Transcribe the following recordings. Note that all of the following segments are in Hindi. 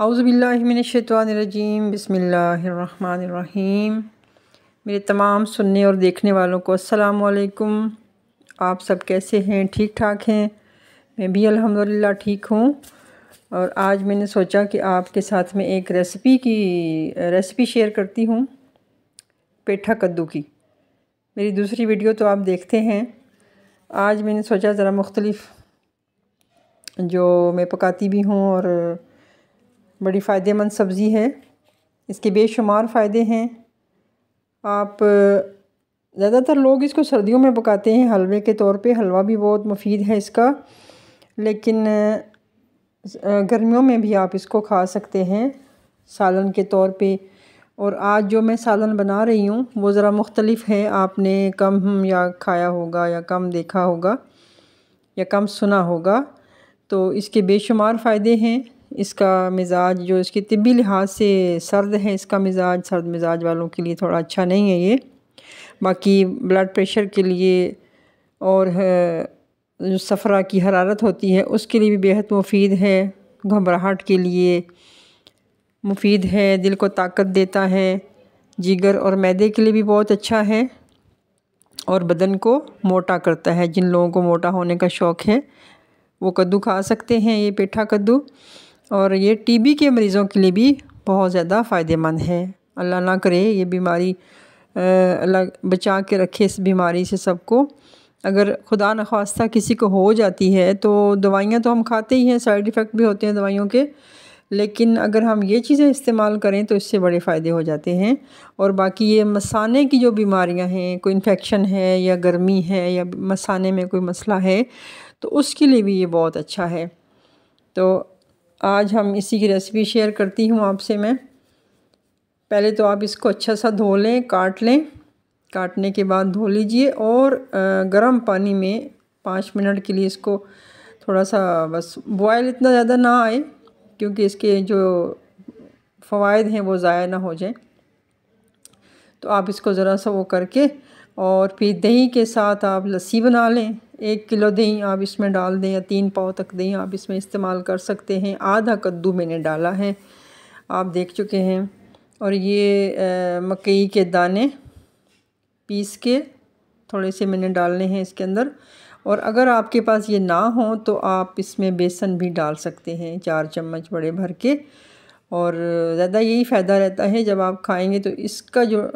आउज़बिल्लिमिनशतवानरजीम बसमीम मेरे तमाम सुनने और देखने वालों को असलकुम आप सब कैसे हैं ठीक ठाक हैं मैं भी अल्हम्दुलिल्लाह ठीक हूँ और आज मैंने सोचा कि आपके साथ में एक रेसिपी की रेसिपी शेयर करती हूँ पेठा कद्दू की मेरी दूसरी वीडियो तो आप देखते हैं आज मैंने सोचा ज़रा मुख्तलफ़ जो मैं पकाती भी हूँ और बड़ी फ़ायदेमंद सब्ज़ी है इसके बेशुमार फ़ायदे हैं आप ज़्यादातर लोग इसको सर्दियों में पकाते हैं हलवे के तौर पे हलवा भी बहुत मुफीद है इसका लेकिन गर्मियों में भी आप इसको खा सकते हैं सालन के तौर पे और आज जो मैं सालन बना रही हूँ वो ज़रा मुख्तलफ़ है आपने कम या खाया होगा या कम देखा होगा या कम सुना होगा तो इसके बेशुमार फ़ायदे हैं इसका मिजाज जो इसके तबी लिहाज से सर्द है इसका मिजाज सर्द मिजाज वालों के लिए थोड़ा अच्छा नहीं है ये बाकी ब्लड प्रेशर के लिए और जो सफ़रा की हरारत होती है उसके लिए भी बेहद मुफीद है घबराहट के लिए मुफीद है दिल को ताकत देता है जिगर और मैदे के लिए भी बहुत अच्छा है और बदन को मोटा करता है जिन लोगों को मोटा होने का शौक़ है वो कद्दू खा सकते हैं ये पेठा कद्दू और ये टीबी के मरीज़ों के लिए भी बहुत ज़्यादा फ़ायदेमंद है अल्लाह ना करे ये बीमारी अल्लाह बचा के रखे इस बीमारी से सबको अगर खुदा नखास्ता किसी को हो जाती है तो दवाइयाँ तो हम खाते ही हैं साइड इफ़ेक्ट भी होते हैं दवाइयों के लेकिन अगर हम ये चीज़ें इस्तेमाल करें तो इससे बड़े फ़ायदे हो जाते हैं और बाकी ये मसाने की जो बीमारियां हैं कोई इन्फेक्शन है या गर्मी है या मसाने में कोई मसला है तो उसके लिए भी ये बहुत अच्छा है तो आज हम इसी की रेसिपी शेयर करती हूँ आपसे मैं पहले तो आप इसको अच्छा सा धो लें काट लें काटने के बाद धो लीजिए और गर्म पानी में पाँच मिनट के लिए इसको थोड़ा सा बस बॉयल इतना ज़्यादा ना आए क्योंकि इसके जो फ़वाद हैं वो ज़ाया ना हो जाए तो आप इसको ज़रा सा वो करके और फिर दही के साथ आप लस्सी बना लें एक किलो दही आप इसमें डाल दें या तीन पाव तक दही आप इसमें इस्तेमाल कर सकते हैं आधा कद्दू मैंने डाला है आप देख चुके हैं और ये मकई के दाने पीस के थोड़े से मैंने डालने हैं इसके अंदर और अगर आपके पास ये ना हो तो आप इसमें बेसन भी डाल सकते हैं चार चम्मच बड़े भर के और ज़्यादा यही फ़ायदा रहता है जब आप खाएंगे तो इसका जो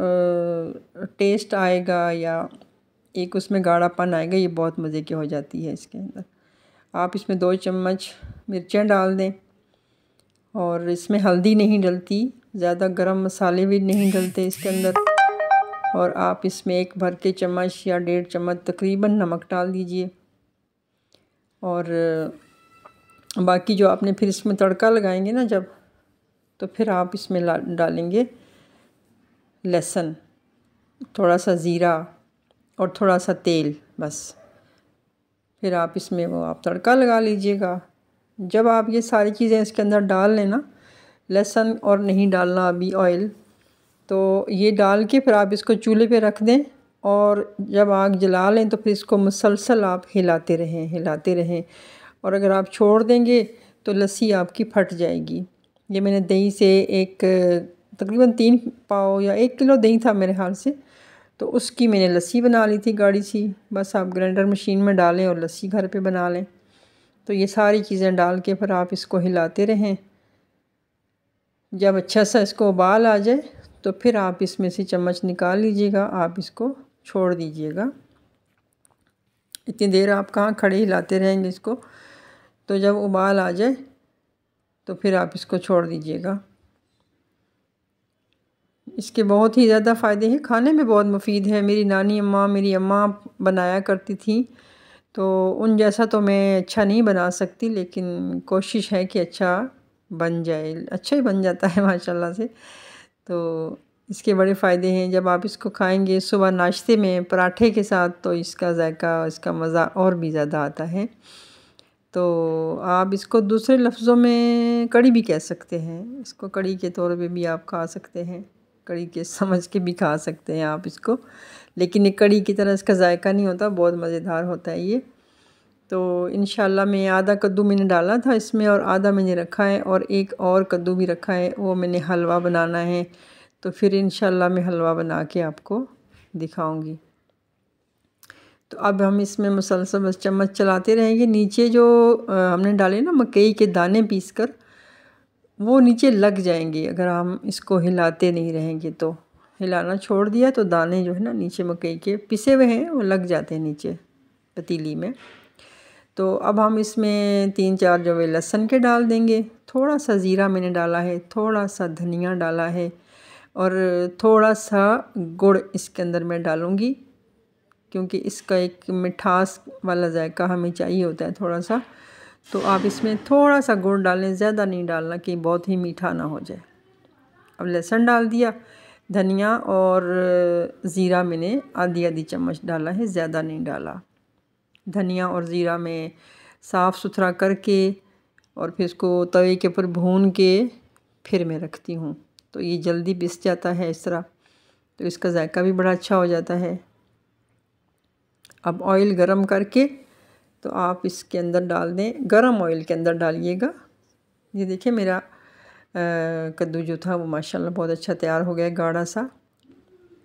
टेस्ट आएगा या एक उसमें गाढ़ापन आएगा ये बहुत मज़े की हो जाती है इसके अंदर आप इसमें दो चम्मच मिर्चें डाल दें और इसमें हल्दी नहीं डलती ज़्यादा गरम मसाले भी नहीं डलते इसके अंदर और आप इसमें एक भर के चम्मच या डेढ़ चम्मच तकरीबन नमक डाल दीजिए और बाकी जो आपने फिर इसमें तड़का लगाएंगे ना जब तो फिर आप इसमें डालेंगे लहसुन थोड़ा सा ज़ीरा और थोड़ा सा तेल बस फिर आप इसमें वो आप तड़का लगा लीजिएगा जब आप ये सारी चीज़ें इसके अंदर डाल लेना लहसुन और नहीं डालना अभी ऑयल तो ये डाल के फिर आप इसको चूल्हे पे रख दें और जब आग जला लें तो फिर इसको मुसलसल आप हिलाते रहें हिलाते रहें और अगर आप छोड़ देंगे तो लस्सी आपकी फट जाएगी ये मैंने दही से एक तकरीबन तीन पाव या एक किलो दही था मेरे हाल से तो उसकी मैंने लस्सी बना ली थी गाढ़ी सी बस आप ग्राइंडर मशीन में डालें और लस्सी घर पे बना लें तो ये सारी चीज़ें डाल के फिर आप इसको हिलाते रहें जब अच्छा सा इसको उबाल आ जाए तो फिर आप इसमें से चम्मच निकाल लीजिएगा आप इसको छोड़ दीजिएगा इतनी देर आप कहाँ खड़े हिलाते रहेंगे इसको तो जब उबाल आ जाए तो फिर आप इसको छोड़ दीजिएगा इसके बहुत ही ज़्यादा फ़ायदे हैं खाने में बहुत मुफीद है मेरी नानी अम्मा मेरी अम्मा बनाया करती थी तो उन जैसा तो मैं अच्छा नहीं बना सकती लेकिन कोशिश है कि अच्छा बन जाए अच्छा ही बन जाता है माशाल्लाह से तो इसके बड़े फ़ायदे हैं जब आप इसको खाएंगे सुबह नाश्ते में पराठे के साथ तो इसका जायका इसका मज़ा और भी ज़्यादा आता है तो आप इसको दूसरे लफ्ज़ों में कड़ी भी कह सकते हैं इसको कड़ी के तौर पे भी आप खा सकते हैं कड़ी के समझ के भी खा सकते हैं आप इसको लेकिन ये कड़ी की तरह इसका जायका नहीं होता बहुत मज़ेदार होता है ये तो इन मैं आधा कद्दू मैंने डाला था इसमें और आधा मैंने रखा है और एक और कद्दू भी रखा है वो मैंने हलवा बनाना है तो फिर इन मैं हलवा बना के आपको दिखाऊँगी तो अब हम इसमें मुसलसल बस चम्मच चलाते रहेंगे नीचे जो हमने डाले ना मकई के दाने पीस कर वो नीचे लग जाएंगे अगर हम इसको हिलाते नहीं रहेंगे तो हिलाना छोड़ दिया तो दाने जो है ना नीचे मकई के पिसे हुए हैं वो लग जाते हैं नीचे पतीली में तो अब हम इसमें तीन चार जो है लहसन के डाल देंगे थोड़ा सा ज़ीरा मैंने डाला है थोड़ा सा धनिया डाला है और थोड़ा सा गुड़ इसके अंदर मैं डालूँगी क्योंकि इसका एक मिठास वाला जायका हमें चाहिए होता है थोड़ा सा तो आप इसमें थोड़ा सा गुड़ डालें ज़्यादा नहीं डालना कि बहुत ही मीठा ना हो जाए अब लहसुन डाल दिया धनिया और ज़ीरा मैंने आधी आधी चम्मच डाला है ज़्यादा नहीं डाला धनिया और ज़ीरा में साफ़ सुथरा करके और फिर इसको तवे के ऊपर भून के फिर मैं रखती हूँ तो ये जल्दी पिस जाता है इस तरह तो इसका जायका भी बड़ा अच्छा हो जाता है अब ऑयल गरम करके तो आप इसके अंदर डाल दें गरम ऑयल के अंदर डालिएगा ये देखिए मेरा कद्दू जो था वो माशाल्लाह बहुत अच्छा तैयार हो गया गाढ़ा सा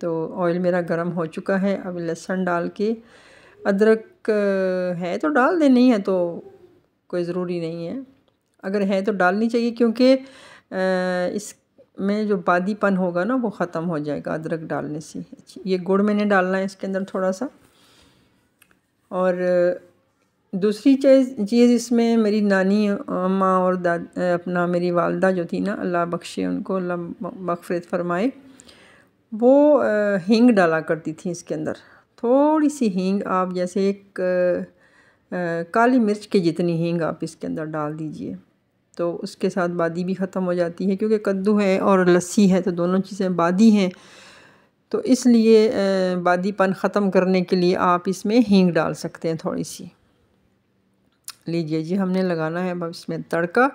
तो ऑयल मेरा गर्म हो चुका है अब लहसुन डाल के अदरक है तो डाल दें नहीं है तो कोई ज़रूरी नहीं है अगर है तो डालनी चाहिए क्योंकि इस में जो बादीपन होगा ना वो ख़त्म हो जाएगा अदरक डालने से ये गुड़ मैंने डालना है इसके अंदर थोड़ा सा और दूसरी चीज़ चीज़ इसमें मेरी नानी माँ और दाद अपना मेरी वालदा जो थी ना अल्लाह बख्शे उनको अल्लाह बखफरत फरमाए वो हींग डाला करती थी इसके अंदर थोड़ी सी हींग आप जैसे एक आ, काली मिर्च के जितनी हींग आप इसके अंदर डाल दीजिए तो उसके साथ बादी भी ख़त्म हो जाती है क्योंकि कद्दू है और लस्सी है तो दोनों चीज़ें बादी हैं तो इसलिए बादीपन ख़त्म करने के लिए आप इसमें हींग डाल सकते हैं थोड़ी सी लीजिए जी हमने लगाना है अब इसमें तड़का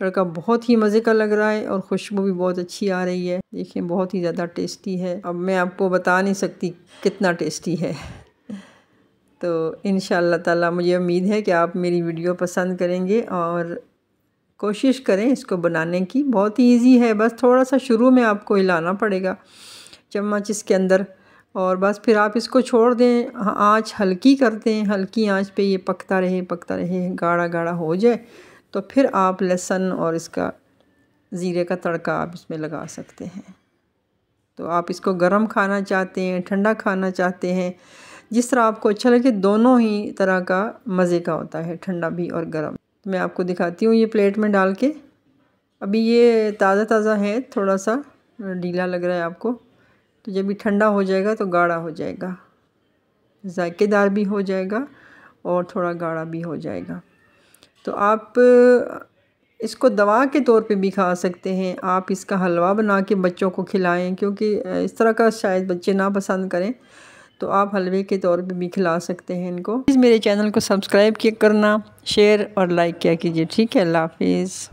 तड़का बहुत ही मज़े का लग रहा है और खुशबू भी बहुत अच्छी आ रही है देखिए बहुत ही ज़्यादा टेस्टी है अब मैं आपको बता नहीं सकती कितना टेस्टी है तो इन ताला मुझे उम्मीद है कि आप मेरी वीडियो पसंद करेंगे और कोशिश करें इसको बनाने की बहुत ही ईजी है बस थोड़ा सा शुरू में आपको हिलाना पड़ेगा चम्मच इसके अंदर और बस फिर आप इसको छोड़ दें आँच हल्की कर दें हल्की आँच पे ये पकता रहे पकता रहे गाढ़ा गाढ़ा हो जाए तो फिर आप लहसुन और इसका ज़ीरे का तड़का आप इसमें लगा सकते हैं तो आप इसको गर्म खाना चाहते हैं ठंडा खाना चाहते हैं जिस तरह आपको अच्छा लगे दोनों ही तरह का मज़े का होता है ठंडा भी और गर्म तो मैं आपको दिखाती हूँ ये प्लेट में डाल के अभी ये ताज़ा ताज़ा है थोड़ा सा ढीला लग रहा है आपको तो जब ये ठंडा हो जाएगा तो गाढ़ा हो जाएगा जायकेदार भी हो जाएगा और थोड़ा गाढ़ा भी हो जाएगा तो आप इसको दवा के तौर पे भी खा सकते हैं आप इसका हलवा बना के बच्चों को खिलाएं क्योंकि इस तरह का शायद बच्चे ना पसंद करें तो आप हलवे के तौर पे भी खिला सकते हैं इनको प्लीज़ मेरे चैनल को सब्सक्राइब किया करना शेयर और लाइक किया कीजिए ठीक है अल्लाह हाफिज़